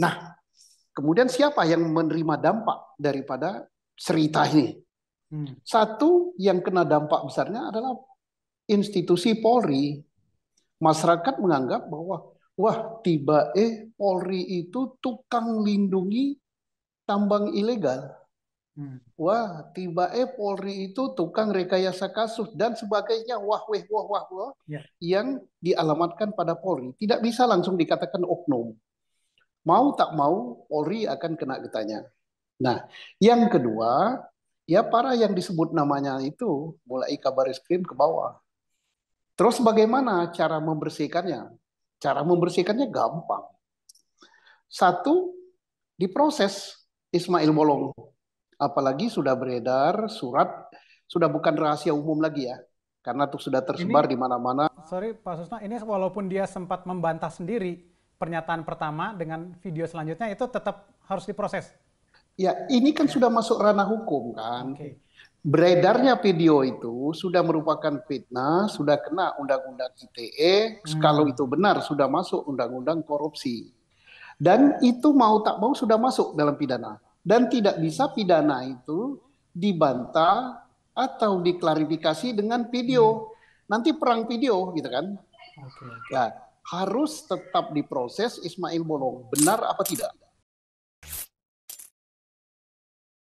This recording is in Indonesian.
Nah, kemudian siapa yang menerima dampak daripada cerita ini? Hmm. Satu yang kena dampak besarnya adalah institusi Polri. Masyarakat menganggap bahwa wah tiba eh Polri itu tukang lindungi tambang ilegal. Hmm. Wah, tiba eh Polri itu tukang rekayasa kasus dan sebagainya. Wah, weh, wah, wah, wah, Ya. yang dialamatkan pada Polri tidak bisa langsung dikatakan oknum mau tak mau Polri akan kena getanya. Nah, yang kedua, ya para yang disebut namanya itu mulai kabar eskrim ke bawah. Terus bagaimana cara membersihkannya? Cara membersihkannya gampang. Satu, diproses Ismail Molong. Apalagi sudah beredar surat, sudah bukan rahasia umum lagi ya. Karena tuh sudah tersebar di mana-mana. Sorry Pak Susna, ini walaupun dia sempat membantah sendiri, pernyataan pertama dengan video selanjutnya itu tetap harus diproses. Ya, ini kan ya. sudah masuk ranah hukum kan. Okay. Beredarnya video itu sudah merupakan fitnah, sudah kena undang-undang ITE. Hmm. Kalau itu benar sudah masuk undang-undang korupsi. Dan itu mau tak mau sudah masuk dalam pidana. Dan tidak bisa pidana itu dibantah atau diklarifikasi dengan video. Hmm. Nanti perang video gitu kan. Okay, Ya, harus tetap diproses Ismail Bolong. Benar apa tidak?